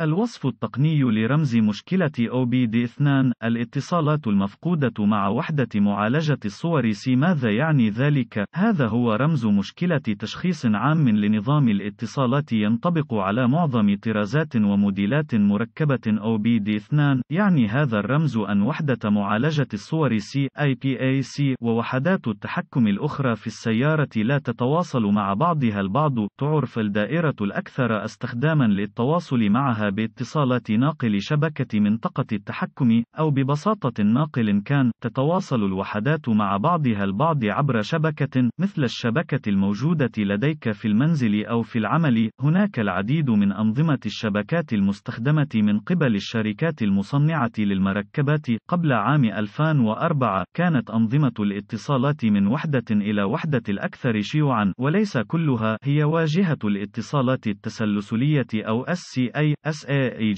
الوصف التقني لرمز مشكلة OBD2 الاتصالات المفقودة مع وحدة معالجة الصور C ماذا يعني ذلك؟ هذا هو رمز مشكلة تشخيص عام لنظام الاتصالات ينطبق على معظم طرازات وموديلات مركبة OBD2 يعني هذا الرمز أن وحدة معالجة الصور C IPAC ووحدات التحكم الأخرى في السيارة لا تتواصل مع بعضها البعض تعرف الدائرة الأكثر استخداما للتواصل معها باتصالات ناقل شبكة منطقة التحكم أو ببساطة ناقل كان تتواصل الوحدات مع بعضها البعض عبر شبكة مثل الشبكة الموجودة لديك في المنزل أو في العمل هناك العديد من أنظمة الشبكات المستخدمة من قبل الشركات المصنعة للمركبات قبل عام 2004 كانت أنظمة الاتصالات من وحدة إلى وحدة الأكثر شيوعا وليس كلها هي واجهة الاتصالات التسلسلية أو SCA saej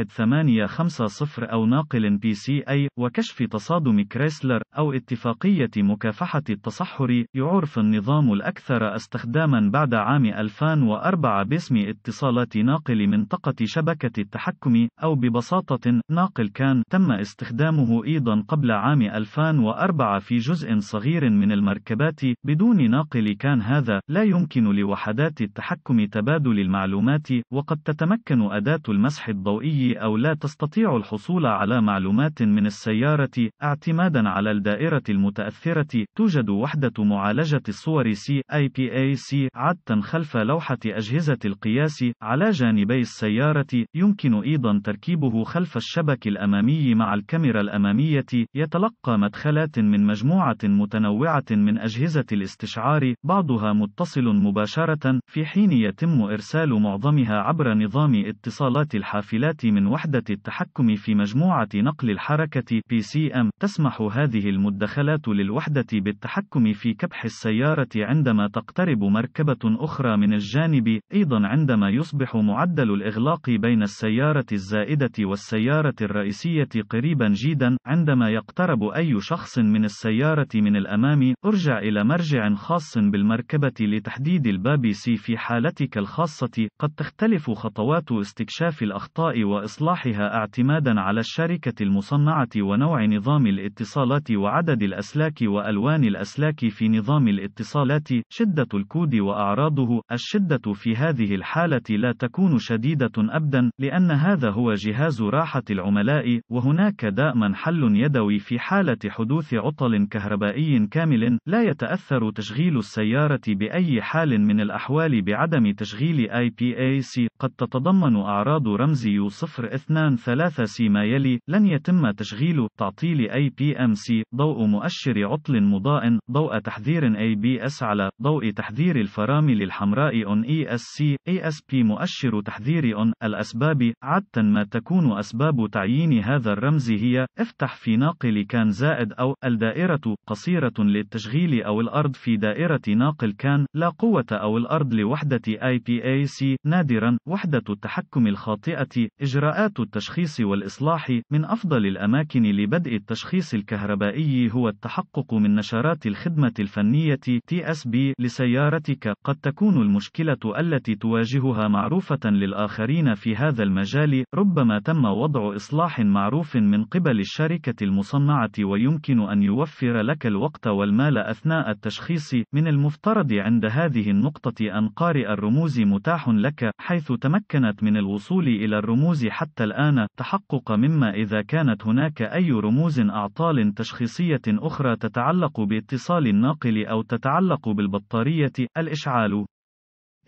1850 أو ناقل PCA وكشف تصادم كريسلر أو اتفاقية مكافحة التصحر يعرف النظام الأكثر استخداما بعد عام 2004 باسم اتصالات ناقل منطقة شبكة التحكم أو ببساطة ناقل كان تم استخدامه أيضا قبل عام 2004 في جزء صغير من المركبات بدون ناقل كان هذا لا يمكن لوحدات التحكم تبادل المعلومات وقد تتمكن أداة أعدادات المسح الضوئي أو لا تستطيع الحصول على معلومات من السيارة اعتمادا على الدائرة المتأثرة توجد وحدة معالجة الصور CIPAC عادة خلف لوحة أجهزة القياس على جانبي السيارة يمكن أيضا تركيبه خلف الشبك الأمامي مع الكاميرا الأمامية يتلقى مدخلات من مجموعة متنوعة من أجهزة الاستشعار بعضها متصل مباشرة في حين يتم إرسال معظمها عبر نظام اتصال اتصالات الحافلات من وحدة التحكم في مجموعة نقل الحركة PCM تسمح هذه المدخلات للوحدة بالتحكم في كبح السيارة عندما تقترب مركبة أخرى من الجانب أيضا عندما يصبح معدل الإغلاق بين السيارة الزائدة والسيارة الرئيسية قريبا جدا عندما يقترب أي شخص من السيارة من الأمام ارجع إلى مرجع خاص بالمركبة لتحديد الباب سي في حالتك الخاصة قد تختلف خطوات استكشاف استكشاف الأخطاء وإصلاحها اعتمادًا على الشركة المصنعة ونوع نظام الاتصالات وعدد الأسلاك وألوان الأسلاك في نظام الاتصالات، شدة الكود وأعراضه. الشدة في هذه الحالة لا تكون شديدة أبدًا، لأن هذا هو جهاز راحة العملاء، وهناك دائمًا حل يدوي في حالة حدوث عطل كهربائي كامل، لا يتأثر تشغيل السيارة بأي حال من الأحوال بعدم تشغيل IPAC، قد تتضمن أعراض رمزي صفر اثنان ثلاثة سيما يلي لن يتم تشغيل تعطيل أي بي ام سي ضوء مؤشر عطل مضاء ضوء تحذير أي بي اس على ضوء تحذير الفرامل الحمراء اون اي اس سي اي اس بي مؤشر تحذير اون الأسباب عادة ما تكون أسباب تعيين هذا الرمز هي افتح في ناقل كان زائد أو الدائرة قصيرة للتشغيل أو الأرض في دائرة ناقل كان لا قوة أو الأرض لوحدة اي بي اي سي نادرا وحدة التحكم التحكم الخاطئة إجراءات التشخيص والإصلاح من أفضل الأماكن لبدء التشخيص الكهربائي هو التحقق من نشرات الخدمة الفنية TSB لسيارتك قد تكون المشكلة التي تواجهها معروفة للآخرين في هذا المجال ربما تم وضع إصلاح معروف من قبل الشركة المصنعة ويمكن أن يوفر لك الوقت والمال أثناء التشخيص من المفترض عند هذه النقطة أن قارئ الرموز متاح لك حيث تمكنت من الوصول الوصول إلى الرموز حتى الآن تحقق مما إذا كانت هناك أي رموز أعطال تشخيصية أخرى تتعلق باتصال الناقل أو تتعلق بالبطارية الإشعال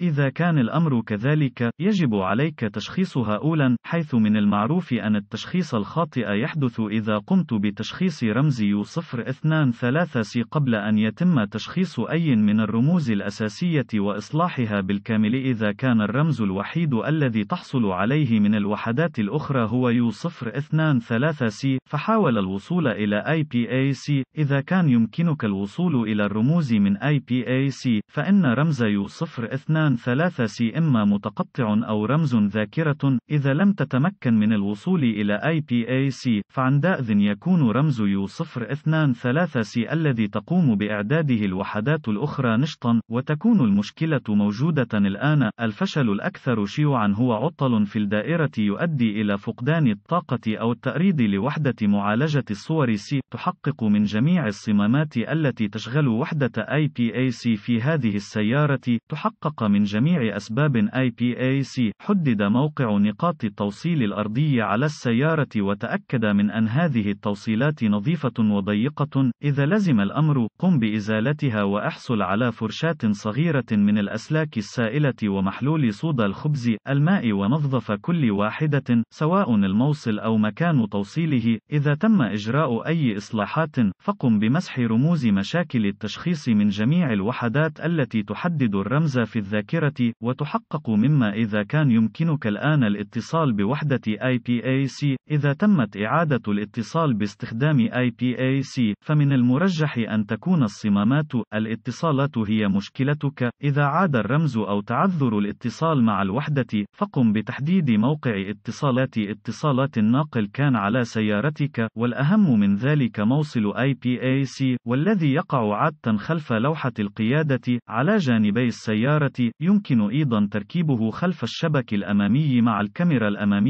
إذا كان الأمر كذلك، يجب عليك تشخيصها أولاً، حيث من المعروف أن التشخيص الخاطئ يحدث إذا قمت بتشخيص رمز يو 023 سي قبل أن يتم تشخيص أي من الرموز الأساسية وإصلاحها بالكامل إذا كان الرمز الوحيد الذي تحصل عليه من الوحدات الأخرى هو يو 023 سي، فحاول الوصول إلى IPAC، إذا كان يمكنك الوصول إلى الرموز من IPAC، فإن رمز يو 023 رقما ثلاثة سي إما متقطع أو رمز ذاكرة إذا لم تتمكن من الوصول إلى IPAC فعندئذ يكون رمز يو 023 ثلاثة سي الذي تقوم بإعداده الوحدات الأخرى نشطا وتكون المشكلة موجودة الآن الفشل الأكثر شيوعا هو عطل في الدائرة يؤدي إلى فقدان الطاقة أو التأريض لوحدة معالجة الصور سي تحقق من جميع الصمامات التي تشغل وحدة IPAC في هذه السيارة تحقق من من جميع أسباب IPAC حدد موقع نقاط التوصيل الأرضي على السيارة وتأكد من أن هذه التوصيلات نظيفة وضيقة إذا لزم الأمر قم بإزالتها وأحصل على فرشاة صغيرة من الأسلاك السائلة ومحلول صودا الخبز الماء ونظف كل واحدة سواء الموصل أو مكان توصيله إذا تم إجراء أي إصلاحات فقم بمسح رموز مشاكل التشخيص من جميع الوحدات التي تحدد الرمز في الذاكرة الذاكرة وتحقق مما إذا كان يمكنك الآن الاتصال بوحدة IPAC إذا تمت إعادة الاتصال باستخدام IPAC فمن المرجح أن تكون الصمامات الاتصالات هي مشكلتك إذا عاد الرمز أو تعذر الاتصال مع الوحدة فقم بتحديد موقع اتصالات اتصالات الناقل كان على سيارتك والأهم من ذلك موصل IPAC والذي يقع عادة خلف لوحة القيادة على جانبي السيارة يمكن أيضا تركيبه خلف الشبك الأمامي مع الكاميرا الأمامية.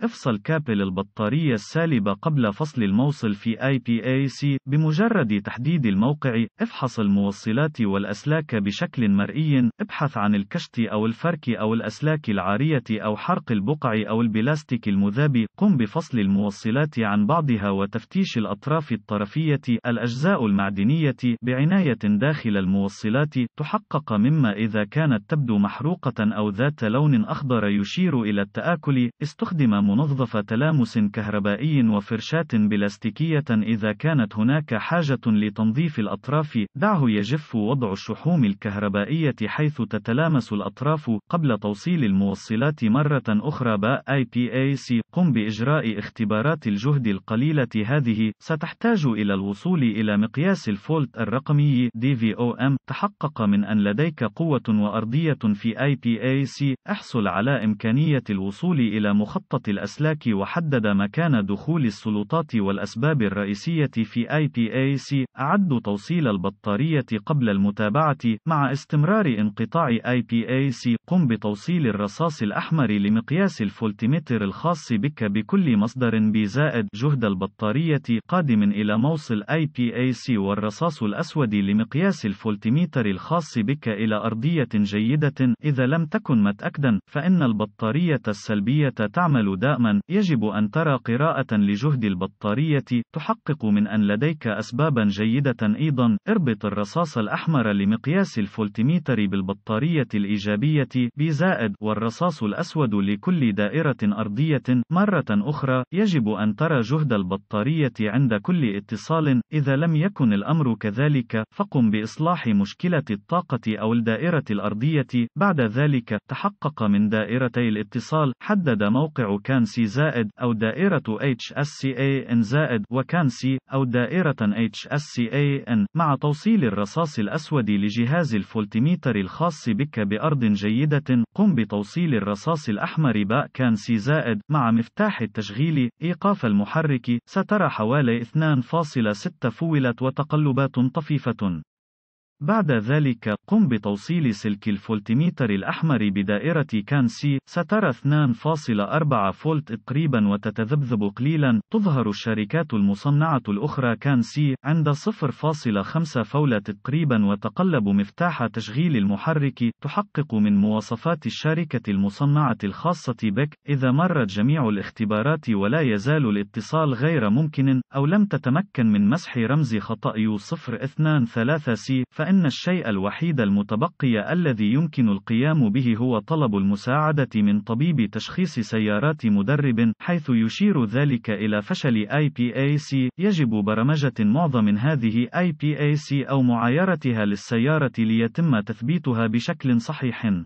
افصل كابل البطارية السالبة قبل فصل الموصل في IPAC. بمجرد تحديد الموقع، افحص الموصلات والأسلاك بشكل مرئي. ابحث عن الكشط أو الفرك أو الأسلاك العارية أو حرق البقع أو البلاستيك المذاب. قم بفصل الموصلات عن بعضها وتفتيش الأطراف الطرفية الأجزاء المعدنية بعناية داخل الموصلات تحقق مما إذا كان كانت تبدو محروقة أو ذات لون أخضر يشير إلى التآكل، استخدم منظف تلامس كهربائي وفرشاة بلاستيكية إذا كانت هناك حاجة لتنظيف الأطراف، دعه يجف وضع الشحوم الكهربائية حيث تتلامس الأطراف، قبل توصيل الموصلات مرة أخرى باء IPAC، قم بإجراء اختبارات الجهد القليلة هذه، ستحتاج إلى الوصول إلى مقياس الفولت الرقمي DVOM، تحقق من أن لديك قوة وأرض نقدية في IPAC احصل على إمكانية الوصول إلى مخطط الأسلاك وحدد مكان دخول السلطات والأسباب الرئيسية في IPAC أعد توصيل البطارية قبل المتابعة مع استمرار انقطاع IPAC قم بتوصيل الرصاص الأحمر لمقياس الفولتمتر الخاص بك بكل مصدر بزائد جهد البطارية قادم إلى موصل IPAC والرصاص الأسود لمقياس الفولتمتر الخاص بك إلى أرضية جيدة جيدة إذا لم تكن متأكدا فإن البطارية السلبية تعمل دائما يجب أن ترى قراءة لجهد البطارية تحقق من أن لديك أسبابا جيدة أيضا اربط الرصاص الأحمر لمقياس الفولتميتر بالبطارية الإيجابية بزائد والرصاص الأسود لكل دائرة أرضية مرة أخرى يجب أن ترى جهد البطارية عند كل اتصال إذا لم يكن الأمر كذلك فقم بإصلاح مشكلة الطاقة أو الدائرة الأرضية السعودية. بعد ذلك، تحقق من دائرتي الاتصال، حدد موقع كانسي زائد أو دائرة HSCAN زائد وكانسي أو دائرة HSCAN مع توصيل الرصاص الأسود لجهاز الفولتميتر الخاص بك بأرض جيدة. قم بتوصيل الرصاص الأحمر باء كانسي زائد مع مفتاح التشغيل إيقاف المحرك. سترى حوالي 2.6 فولت وتقلبات طفيفة. بعد ذلك، قم بتوصيل سلك الفولتميتر الأحمر بدائرة كان سي، سترى 2.4 فولت تقريبا وتتذبذب قليلا، تظهر الشركات المصنعة الأخرى كان سي عند 0.5 فولت تقريبا وتقلب مفتاح تشغيل المحرك، تحقق من مواصفات الشركة المصنعة الخاصة بك، إذا مرت جميع الاختبارات ولا يزال الاتصال غير ممكن، أو لم تتمكن من مسح رمز خطأ U023 سي، وأن الشيء الوحيد المتبقي الذي يمكن القيام به هو طلب المساعدة من طبيب تشخيص سيارات مدرب، حيث يشير ذلك إلى فشل IPAC. يجب برمجة معظم هذه IPAC أو معايرتها للسيارة ليتم تثبيتها بشكل صحيح.